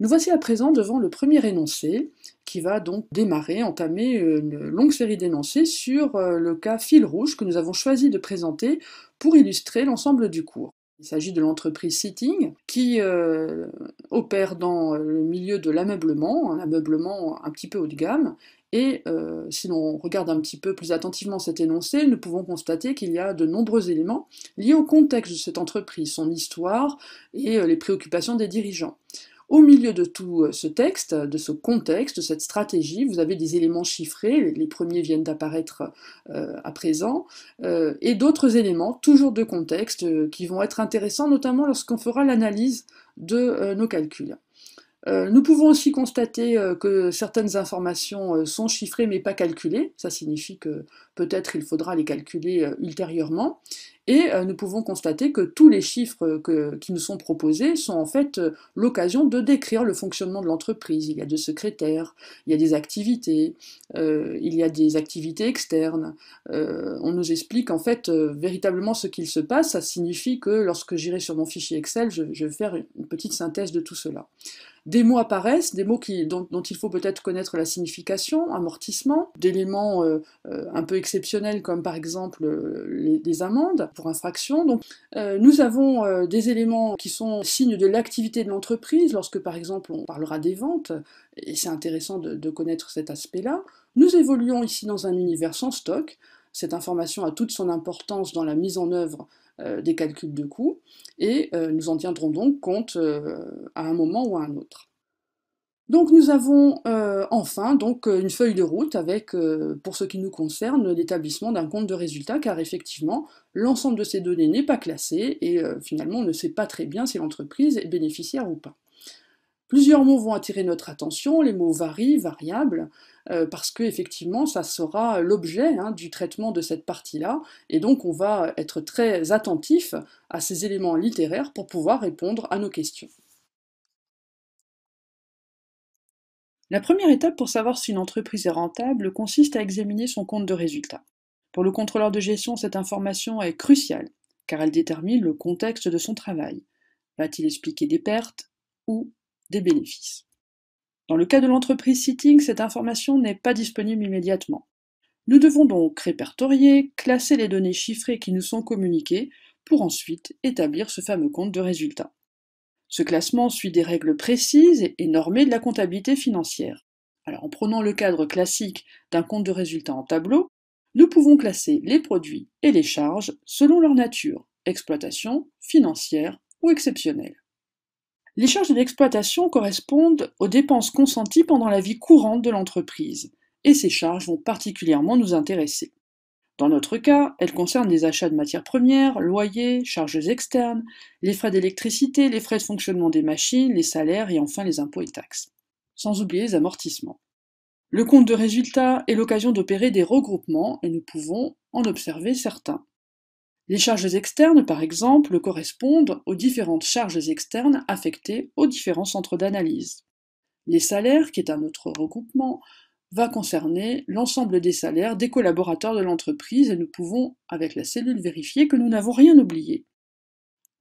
Nous voici à présent devant le premier énoncé qui va donc démarrer, entamer une longue série d'énoncés sur euh, le cas fil rouge que nous avons choisi de présenter pour illustrer l'ensemble du cours. Il s'agit de l'entreprise Sitting qui euh, opère dans euh, le milieu de l'ameublement, un ameublement un petit peu haut de gamme. Et si l'on regarde un petit peu plus attentivement cet énoncé, nous pouvons constater qu'il y a de nombreux éléments liés au contexte de cette entreprise, son histoire et les préoccupations des dirigeants. Au milieu de tout euh, ce texte, de ce contexte, de cette stratégie, vous avez des éléments chiffrés, les premiers viennent d'apparaître euh, à présent, euh, et d'autres éléments, toujours de contexte, qui vont être intéressants, notamment lorsqu'on fera l'analyse de nos calculs. nous pouvons aussi constater que certaines informations sont chiffrées mais pas calculées. Ça signifie que peut-être il faudra les calculer ultérieurement. Et euh, nous pouvons constater que tous les chiffres euh, qui nous sont proposés sont en fait euh, l'occasion de décrire le fonctionnement de l'entreprise. Il y a des secrétaires, il y a des activités, il y a des activités externes. on nous explique en fait véritablement ce qu'il se passe. Ça signifie que lorsque j'irai sur mon fichier Excel, je, vais faire une petite synthèse de tout cela. Des mots apparaissent, des mots dont, il faut peut-être connaître la signification, amortissement, d'éléments un peu exceptionnels comme par exemple les, amendes infraction. Donc, euh, nous avons euh, des éléments qui sont signes de l'activité de l'entreprise, lorsque par exemple on parlera des ventes, et c'est intéressant de, connaître cet aspect-là. Nous évoluons ici dans un univers sans stock. Cette information a toute son importance dans la mise en œuvre euh, des calculs de coûts, et nous en tiendrons donc compte à un moment ou à un autre. Donc nous avons euh, enfin euh, une feuille de route avec, euh, pour ce qui nous concerne, l'établissement d'un compte de résultats, car effectivement, l'ensemble de ces données n'est pas classé et finalement on ne sait pas très bien si l'entreprise est bénéficiaire ou pas. Plusieurs mots vont attirer notre attention, les mots varient, variables, parce que effectivement ça sera l'objet hein, du traitement de cette partie-là, et donc on va être très attentif à ces éléments littéraires pour pouvoir répondre à nos questions. La première étape pour savoir si une entreprise est rentable consiste à examiner son compte de résultat. Pour le contrôleur de gestion, cette information est cruciale, car elle détermine le contexte de son travail. Va-t-il expliquer des pertes ou des bénéfices Dans le cas de l'entreprise Sitting, cette information n'est pas disponible immédiatement. Nous devons donc répertorier, classer les données chiffrées qui nous sont communiquées pour ensuite établir ce fameux compte de résultat. Ce classement suit des règles précises et normées de la comptabilité financière. en prenant le cadre classique d'un compte de résultat en tableau, nous pouvons classer les produits et les charges selon leur nature, exploitation, financière ou exceptionnelle. Les charges d'exploitation correspondent aux dépenses consenties pendant la vie courante de l'entreprise, et ces charges vont particulièrement nous intéresser. Dans notre cas, elle concerne les achats de matières premières, loyers, charges externes, les frais d'électricité, les frais de fonctionnement des machines, les salaires et enfin les impôts et taxes. Sans oublier les amortissements. Le compte de résultat est l'occasion d'opérer des regroupements et nous pouvons en observer certains. Les charges externes, par exemple, correspondent aux différentes charges externes affectées aux différents centres d'analyse. Les salaires, qui est un autre regroupement, va concerner l'ensemble des salaires des collaborateurs de l'entreprise et nous pouvons, avec la cellule, vérifier que nous n'avons rien oublié.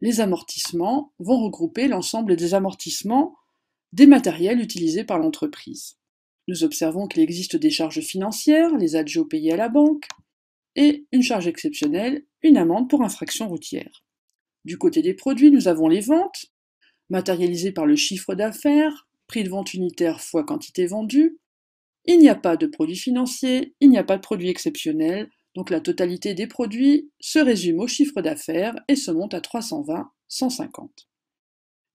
Les amortissements vont regrouper l'ensemble des amortissements des matériels utilisés par l'entreprise. Nous observons qu'il existe des charges financières, les adjouts payés à la banque, et une charge exceptionnelle, une amende pour infraction routière. Du côté des produits, nous avons les ventes, matérialisées par le chiffre d'affaires, prix de vente unitaire fois quantité vendue, il n'y a pas de produits financiers, il n'y a pas de produits exceptionnels, donc la totalité des produits se résume au chiffre d'affaires et se monte à 320-150.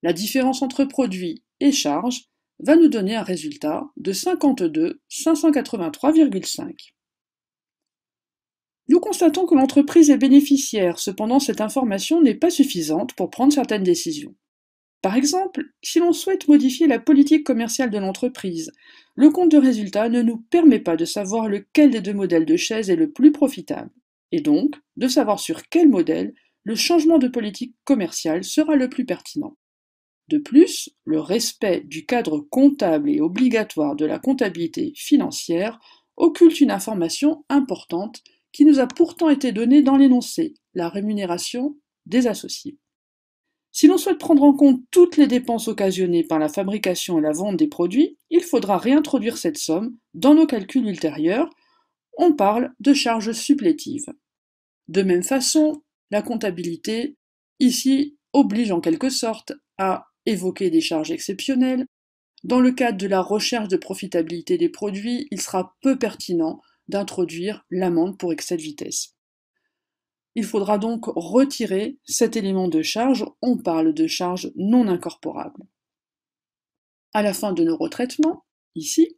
La différence entre produits et charges va nous donner un résultat de 52 583,5. Nous constatons que l'entreprise est bénéficiaire, cependant cette information n'est pas suffisante pour prendre certaines décisions. Par exemple, si l'on souhaite modifier la politique commerciale de l'entreprise, le compte de résultat ne nous permet pas de savoir lequel des deux modèles de chaise est le plus profitable, et donc de savoir sur quel modèle le changement de politique commerciale sera le plus pertinent. De plus, le respect du cadre comptable et obligatoire de la comptabilité financière occulte une information importante qui nous a pourtant été donnée dans l'énoncé, la rémunération des associés. Si l'on souhaite prendre en compte toutes les dépenses occasionnées par la fabrication et la vente des produits, il faudra réintroduire cette somme dans nos calculs ultérieurs. On parle de charges supplétives. De même façon, la comptabilité, ici, oblige en quelque sorte à évoquer des charges exceptionnelles. Dans le cadre de la recherche de profitabilité des produits, il sera peu pertinent d'introduire l'amende pour excès de vitesse. Il faudra donc retirer cet élément de charge, on parle de charge non incorporable. À la fin de nos retraitements, ici,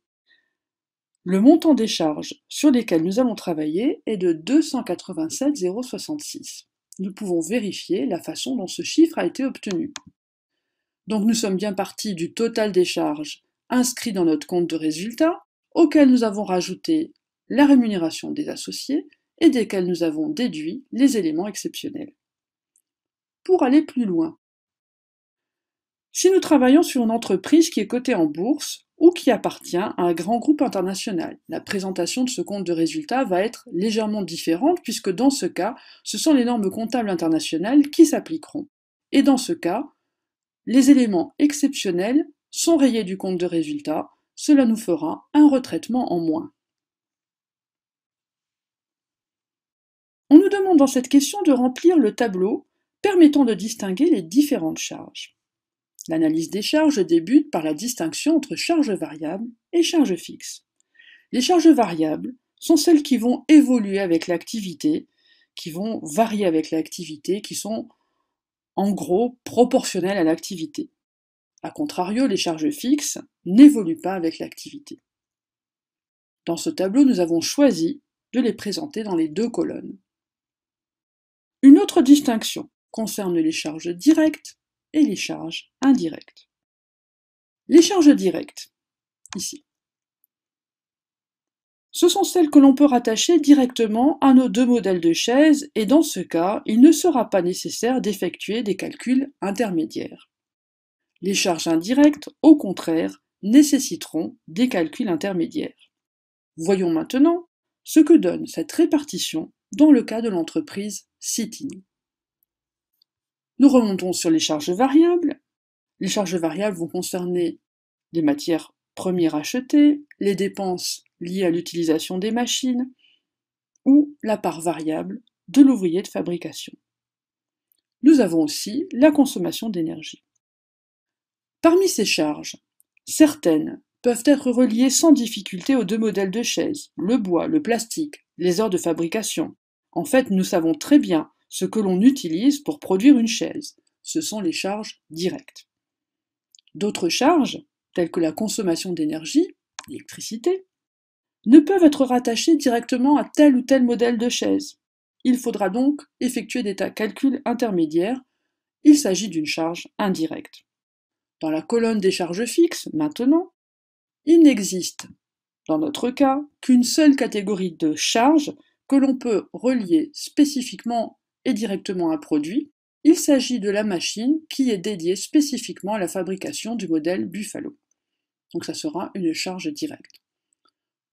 le montant des charges sur lesquelles nous allons travailler est de 287,066. Nous pouvons vérifier la façon dont ce chiffre a été obtenu. Donc nous sommes bien partis du total des charges inscrits dans notre compte de résultat, auquel nous avons rajouté la rémunération des associés, et desquels nous avons déduit les éléments exceptionnels. Pour aller plus loin, si nous travaillons sur une entreprise qui est cotée en bourse ou qui appartient à un grand groupe international, la présentation de ce compte de résultat va être légèrement différente puisque dans ce cas, ce sont les normes comptables internationales qui s'appliqueront. Et dans ce cas, les éléments exceptionnels sont rayés du compte de résultat, cela nous fera un retraitement en moins. On nous demande dans cette question de remplir le tableau permettant de distinguer les différentes charges. L'analyse des charges débute par la distinction entre charges variables et charges fixes. Les charges variables sont celles qui vont évoluer avec l'activité, qui vont varier avec l'activité, qui sont en gros proportionnelles à l'activité. A contrario, les charges fixes n'évoluent pas avec l'activité. Dans ce tableau, nous avons choisi de les présenter dans les deux colonnes. Une autre distinction concerne les charges directes et les charges indirectes. Les charges directes, ici, ce sont celles que l'on peut rattacher directement à nos deux modèles de chaises et dans ce cas, il ne sera pas nécessaire d'effectuer des calculs intermédiaires. Les charges indirectes, au contraire, nécessiteront des calculs intermédiaires. Voyons maintenant ce que donne cette répartition dans le cas de l'entreprise nous remontons sur les charges variables. Les charges variables vont concerner les matières premières achetées, les dépenses liées à l'utilisation des machines ou la part variable de l'ouvrier de fabrication. Nous avons aussi la consommation d'énergie. Parmi ces charges, certaines peuvent être reliées sans difficulté aux deux modèles de chaises, le bois, le plastique, les heures de fabrication, en fait, nous savons très bien ce que l'on utilise pour produire une chaise. Ce sont les charges directes. D'autres charges, telles que la consommation d'énergie, l'électricité, ne peuvent être rattachées directement à tel ou tel modèle de chaise. Il faudra donc effectuer des calculs intermédiaires. Il s'agit d'une charge indirecte. Dans la colonne des charges fixes, maintenant, il n'existe, dans notre cas, qu'une seule catégorie de charges que l'on peut relier spécifiquement et directement à un produit, il s'agit de la machine qui est dédiée spécifiquement à la fabrication du modèle Buffalo. Donc ça sera une charge directe.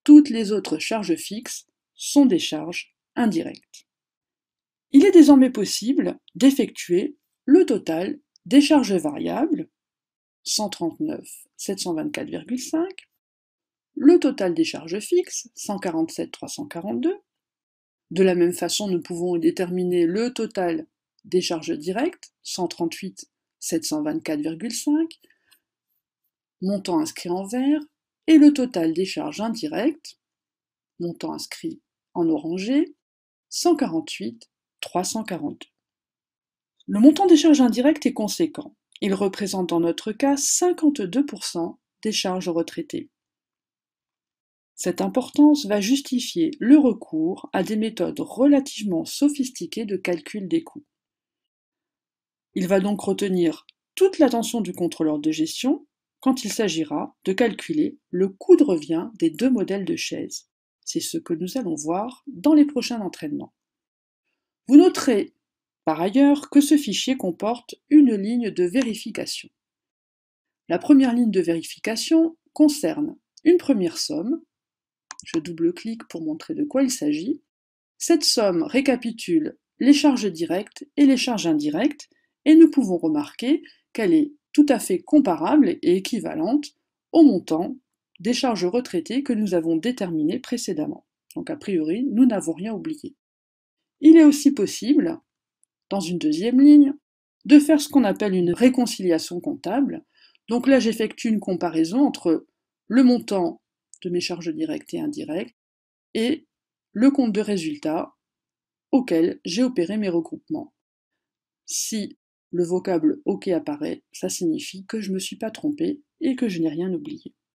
Toutes les autres charges fixes sont des charges indirectes. Il est désormais possible d'effectuer le total des charges variables, 139,724,5, le total des charges fixes, 147,342, de la même façon, nous pouvons déterminer le total des charges directes, 138,724,5, montant inscrit en vert, et le total des charges indirectes, montant inscrit en orangé, 148 Le montant des charges indirectes est conséquent. Il représente dans notre cas 52% des charges retraitées. Cette importance va justifier le recours à des méthodes relativement sophistiquées de calcul des coûts. Il va donc retenir toute l'attention du contrôleur de gestion quand il s'agira de calculer le coût de revient des deux modèles de chaises. C'est ce que nous allons voir dans les prochains entraînements. Vous noterez par ailleurs que ce fichier comporte une ligne de vérification. La première ligne de vérification concerne une première somme je double-clique pour montrer de quoi il s'agit. Cette somme récapitule les charges directes et les charges indirectes, et nous pouvons remarquer qu'elle est tout à fait comparable et équivalente au montant des charges retraitées que nous avons déterminées précédemment. Donc a priori, nous n'avons rien oublié. Il est aussi possible, dans une deuxième ligne, de faire ce qu'on appelle une réconciliation comptable. Donc là, j'effectue une comparaison entre le montant de mes charges directes et indirectes, et le compte de résultat auquel j'ai opéré mes regroupements. Si le vocable OK apparaît, ça signifie que je ne me suis pas trompé et que je n'ai rien oublié.